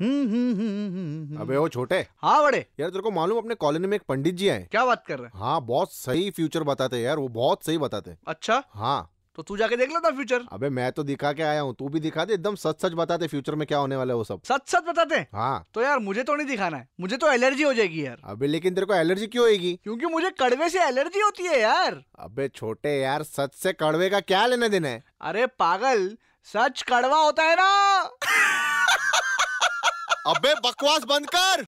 हम्म, हम्म, हम्म, अबे वो छोटे हाँ बड़े यार तेरे को मालूम अपने कॉलोनी में एक पंडित जी आए क्या बात कर रहे हैं हाँ बहुत सही फ्यूचर बताते यार वो बहुत सही बताते अच्छा हाँ तो तू जाके देख लेता फ्यूचर अबे मैं तो दिखा के आया हूँ तू भी दिखा दे एकदम सच सच बताते फ्यूचर में क्या होने वाला है वो सब सच सच बताते हाँ तो यार मुझे तो नहीं दिखाना है मुझे तो एलर्जी हो जाएगी यार अबे लेकिन तेरे को एलर्जी क्यों होगी क्योंकि मुझे कड़वे से एलर्जी होती है यार अबे छोटे यार सच से कड़वे का क्या लेने देना है अरे पागल सच कड़वा होता है ना अबे बकवास बंद कर